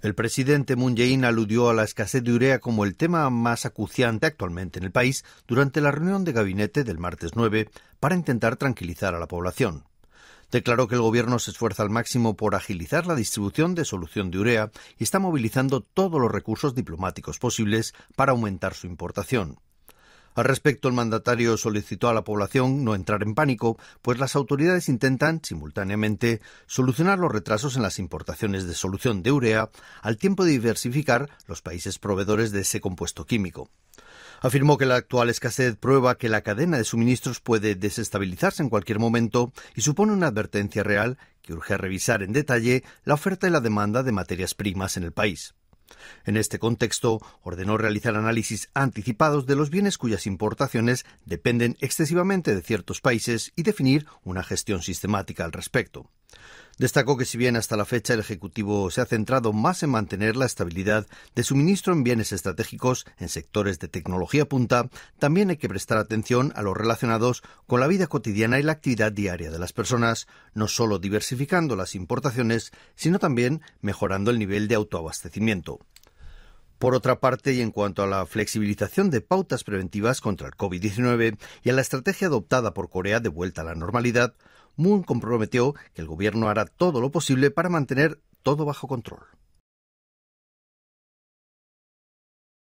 El presidente Moon Jae-in aludió a la escasez de urea como el tema más acuciante actualmente en el país durante la reunión de gabinete del martes 9 para intentar tranquilizar a la población. Declaró que el gobierno se esfuerza al máximo por agilizar la distribución de solución de urea y está movilizando todos los recursos diplomáticos posibles para aumentar su importación. Al respecto, el mandatario solicitó a la población no entrar en pánico, pues las autoridades intentan, simultáneamente, solucionar los retrasos en las importaciones de solución de urea, al tiempo de diversificar los países proveedores de ese compuesto químico. Afirmó que la actual escasez prueba que la cadena de suministros puede desestabilizarse en cualquier momento y supone una advertencia real que urge revisar en detalle la oferta y la demanda de materias primas en el país. En este contexto, ordenó realizar análisis anticipados de los bienes cuyas importaciones dependen excesivamente de ciertos países y definir una gestión sistemática al respecto. Destacó que si bien hasta la fecha el Ejecutivo se ha centrado más en mantener la estabilidad de suministro en bienes estratégicos en sectores de tecnología punta, también hay que prestar atención a los relacionados con la vida cotidiana y la actividad diaria de las personas, no solo diversificando las importaciones, sino también mejorando el nivel de autoabastecimiento. Por otra parte, y en cuanto a la flexibilización de pautas preventivas contra el COVID-19 y a la estrategia adoptada por Corea de vuelta a la normalidad, Moon comprometió que el gobierno hará todo lo posible para mantener todo bajo control.